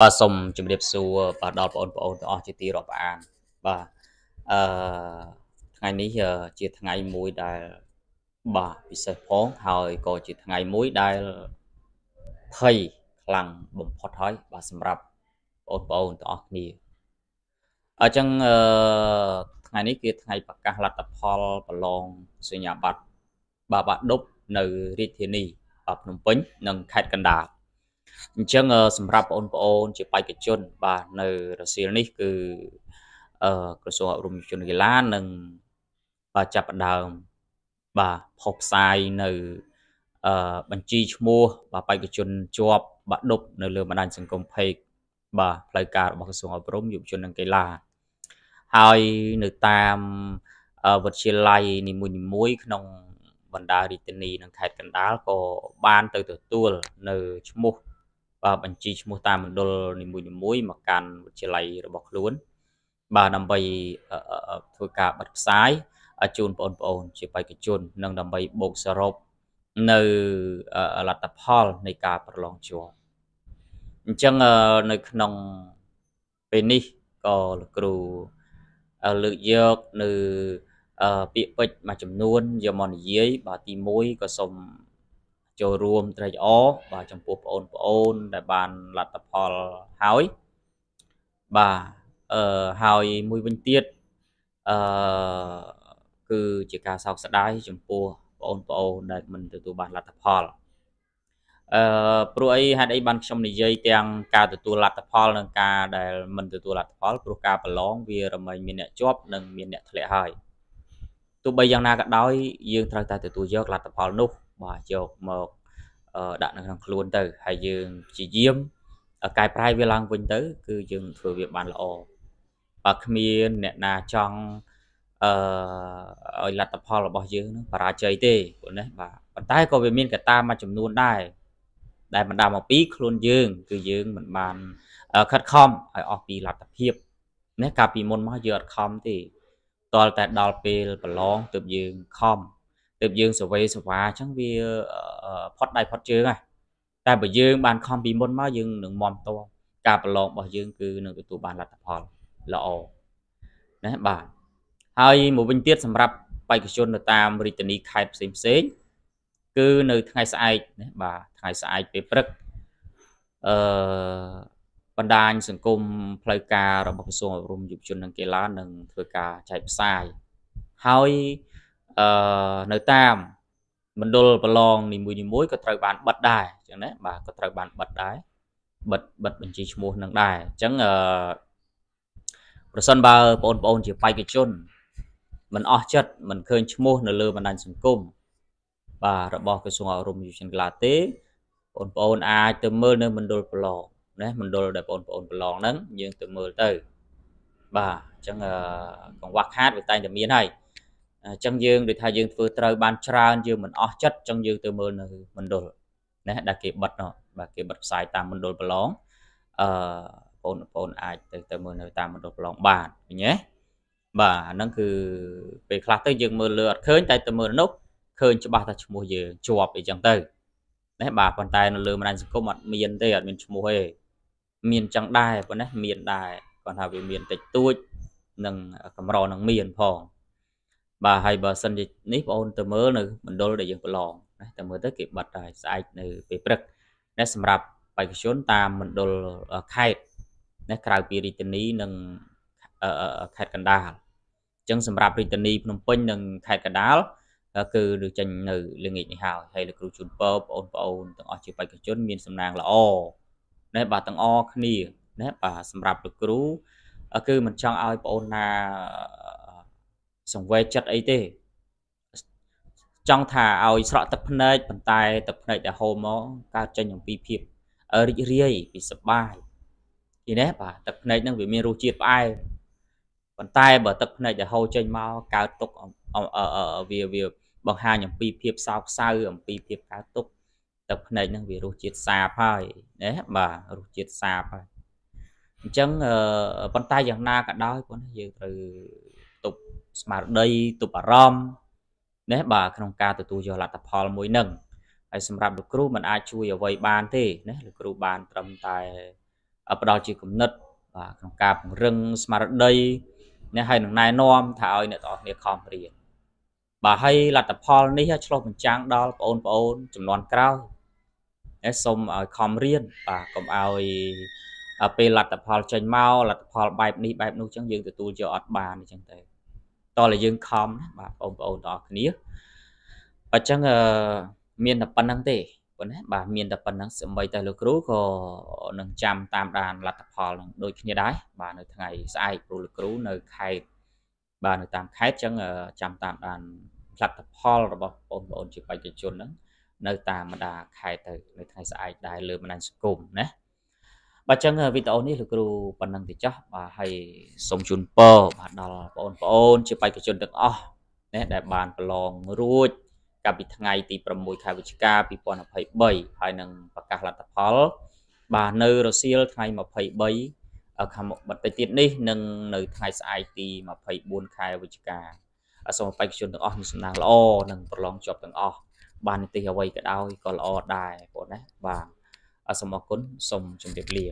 បាទសូមជម្រាបសួរបាទដល់បងប្អូនទាំងអស់ជាទីរាប់អានបាទអឺថ្ងៃនេះជាថ្ងៃមួយដែលបាទពិសេសផងហើយក៏ជាថ្ងៃមួយដែលភ័យខ្លាំងបំផុតហើយបាទសម្រាប់បងប្អូនទាំងអស់គ្នាអញ្ចឹងអឺថ្ងៃនេះគឺថ្ងៃប្រកាសលទ្ធផលប្រឡងសញ្ញាបត្របាទបាក់ដប់នៅរាជធានីបាទភ្នំពេញនិងខេត្តកណ្ដាលអញ្ចឹងសម្រាប់បងប្អូនជាបេក្ខជន បាទនៅរសៀលនេះ គឺអឺក្រសួងអប់រំយុវជនកីឡានឹងបាទចាប់ផ្ដើមបាទផុសផ្សាយនៅអឺបញ្ជីឈ្មោះបាទបេក្ខជនជាប់បាទដប់ នៅលើ បណ្ដាញសង្គម Page បាទផ្លូវការរបស់ក្រសួងអប់រំយុវជននិងកីឡាហើយនៅតាមវិទ្យាល័យនីមួយៗក្នុង បណ្ដារាជធានីនិងខេត្តកណ្ដាលក៏បានទៅទទួល នៅឈ្មោះបាទបញ្ជីឈ្មោះតាមមណ្ឌលនីមួយៗមកកាន់វិទ្យាល័យរបស់ខ្លួន បាទដើម្បីធ្វើការបិទផ្សាយជូនបងប្អូន ជាបេក្ខជន និងដើម្បីបូកសរុបនៅលទ្ធផលនៃការប្រឡងជាប់អញ្ចឹងនៅក្នុងពេលនេះក៏លោកគ្រូលើកយកនៅពាក្យពេចន៍មួយចំនួនយកមកនិយាយបាទទី1ក៏សូមចូលរួមត្រេកអរបាទចំពោះបងប្អូន ដែល បានលទ្ធផលហើយបាទអឺហើយមួយវិញទៀតអឺគឺជាការសោកស្ដាយចំពោះបងប្អូនដែលមិនទទួលបានលទ្ធផលអឺព្រោះអីហេតុអីបានខ្ញុំនិយាយទាំងការទទួលលទ្ធផលនិងការដែលមិនទទួលលទ្ធផលព្រោះការប្រឡងវារមែងមានអ្នកជាប់និង មានអ្នកធ្លាក់ហើយទោះបីយ៉ាងណាក៏ដោយយើងត្រូវតែទទួលយកលទ្ធផលនោះបាទយកមកដាក់នៅក្នុងខ្លួនទៅ ហើយយើងព្យាយាមកែប្រែវាឡើងវិញទៅ គឺយើងធ្វើវាបានល្អបើគ្មានអ្នកណាចង់អឺឲ្យលទ្ធផលរបស់យើងនឹងបរាជ័យទេព្រោះនេះបាទប៉ុន្តែក៏វាមានកត្តាមួយចំនួន ដែរដែលបណ្ដាលមកពីខ្លួនយើង គឺយើងមិនបានខិតខំឲ្យអស់ពីលទ្ធភាពណាកាលពីមុនមកយើងអត់ខំទេតលតែដល់ពេលប្រឡងទើបយើងខំទើបយើងសវេសវាអញ្ចឹងវាផុតដៃផុតជើងហើយតែបើយើងបានខំពីមុនមកយើងនឹងមមតការប្រឡងរបស់យើង គឺនឹងទទួលបានលទ្ធផលល្អណាបាទហើយមួយវិញទៀតសម្រាប់បេក្ខជននៅតាមរាជធានីខេត្តផ្សេងផ្សេងគឺនៅថ្ងៃស្អែកណាបាទថ្ងៃស្អែកពេលព្រឹកអឺបណ្ដាញសង្គមផ្លូវការរបស់ក្រសួងអប់រំយុវជននិងកីឡានឹងធ្វើការចែកផ្សាយហើយអឺនៅតាមមណ្ឌលប្រឡងនីមួយនីមួយក៏ត្រូវបានបិទដែរអញ្ចឹងណាបាទក៏ត្រូវបានបិទដែរ បិទបិទបញ្ជីឈ្មោះនឹងដែរអញ្ចឹងអឺប្រសិនបើបងប្អូនជាបេក្ខជនមិនអស់ចិត្តមិនឃើញឈ្មោះ នៅលើបណ្ដាញសង្គមបាទរបស់ក្រសួងអប់រំយុវជនកីឡាទេបងប្អូនអាចទៅមើលនៅមណ្ឌលប្រឡងណាមណ្ឌលដែលបងប្អូនប្រឡងហ្នឹងយើងទៅមើលទៅបាទអញ្ចឹងកង្វះខាតវាតែងតែមានហើយកអញ្ចឹងយើងដូចថាយើងធ្វើត្រូវបានច្រើនយើងមិនអស់ចិត្តអញ្ចឹងយើងទៅមើលនៅមណ្ឌលណាដែលគេបិទនោះបាទគេបិទផ្សាយតាមមណ្ឌលប្រឡងអឺបងប្អូនអាចទៅទៅមើលនៅតាមមណ្ឌលប្រឡងបានឃើញទេបាទអាហ្នឹងគឺពេលខ្លះទៅយើងមើលលើអត់ឃើញ តែទៅមើលនោះឃើញច្បាស់ថាឈ្មោះយើងជាប់អីចឹងទៅណាបាទប៉ុន្តែនៅលើបណ្ដាញសង្គមអត់មានទេអត់មានឈ្មោះទេមានចឹងដែរប៉ុណ្ណេះមានដែរគាត់ថាវាមានតិចតួចនិងកម្រនឹងមានផងបាទហើយបើសិនជានេះបងអូនទៅមើលនៅមណ្ឌលដែលយើងប្រឡងណាតែមើលទៅគេបាត់ហើយស្អែកនៅពេលព្រឹកណាសម្រាប់បេក្ខជនតាមមណ្ឌលខេត្តណាក្រៅពីរាជធានីនិងខេត្តកណ្ដាលអញ្ចឹងសម្រាប់រាជធានីភ្នំពេញនិងខេត្តកណ្ដាលគឺនឹងចេញនៅល្ងាចនេះហើយហើយលោកគ្រូជូនពរបងប្អូនទាំងអស់ជាបេក្ខជនមានសំណាងល្អណាបាទទាំងអគ្នាណាបាទសម្រាប់លោកគ្រូគឺមិនចង់ឲ្យបងប្អូនណាសង្វេចិត្តអីទេចង់ថាឲ្យស្រក់ទឹកភ្នែកប៉ុន្តែ ទឹកភ្នែកដែលហូរមកកើតចេញអំពីភាពរីករាយពីសប្បាយឃើញទេបាទទឹកភ្នែកហ្នឹងវាមានរសជាតិផ្អែមប៉ុន្តែបើទឹកភ្នែកដែលហូរចេញមកកើតទុកវាវាបង្ហាញអំពីភាពសោកសៅអំពីភាពកើតទុកទឹកភ្នែកហ្នឹងវារសជាតិសាបហើយណាបាទរសជាតិសាបហើយអញ្ចឹងប៉ុន្តែយ៉ាងណាក៏ដោយបងយើងត្រូវទប់ស្មារតីទុបអារម្មណ៍ណាបាទក្នុងការទទួលយកលទ្ធផលមួយនឹងហើយសម្រាប់លោកគ្រូមិនអាចជួយអ្វីបានទេណាលោកគ្រូបាន ត្រឹមតែផ្ដល់ជាគំនិត បាទក្នុងការពង្រឹងស្មារតីណាហើយនឹងណែនាំថាឲ្យអ្នកទាំងអស់គ្នាខំរៀនបាទហើយលទ្ធផលនេះឆ្លុះបញ្ចាំងដល់បងប្អូនចំនួនក្រោយណាសូមឲ្យខំរៀនបាទកុំឲ្យពេលលទ្ធផលចេញមកលទ្ធផលបែបនេះបែបនោះចឹងយើងទទួលយកអត់បានអញ្ចឹងទៅតតែយើងខំណាបាទបងប្អូនទាំងអស់គ្នាអញ្ចឹងអឺមានតែប៉ុណ្្នឹងទេប៉ុណ្ណាបាទមានតែប៉ុណ្្នឹងសម្បីតែលោកគ្រូក៏នឹងចាំតាមដានលទ្ធផលនឹងដូចគ្នាដែរបាទនៅថ្ងៃស្អែកព្រោះលោកគ្រូនៅខេត្តបាទនៅតាមខេត្តអញ្ចឹងចាំតាមដានលទ្ធផល របស់បងប្អូនជាបេក្ខជនហ្នឹងនៅ តាមបណ្ដាខេត្តទៅនៅថ្ងៃស្អែកដែរលើបណ្ដាញសង្គមណាបាទចឹងវីដេអូនេះលោកគ្រូប៉ុណ្ណឹងទេចាស់បាទហើយសូមជូនពរបាទដល់បងប្អូនជាបេក្ខជនទាំងអស់ណាដែលបានប្រឡងរួច កាលពីថ្ងៃទី6ខែវិច្ឆិកា2023ហើយនឹងប្រកាសលទ្ធផល បាទនៅរសៀលថ្ងៃ23ខាងមុខបន្តិចទៀតនេះនឹងនៅថ្ងៃស្អែកទី24ខែវិច្ឆិកាសូមបេក្ខជនទាំងអស់មានសំណាងល្អនិងប្រឡងជាប់ទាំងអស់បាននីតិអ្វីក៏ដោយក៏ល្អដែរបងណាបាទសូមអរគុណសូមជម្រាបលា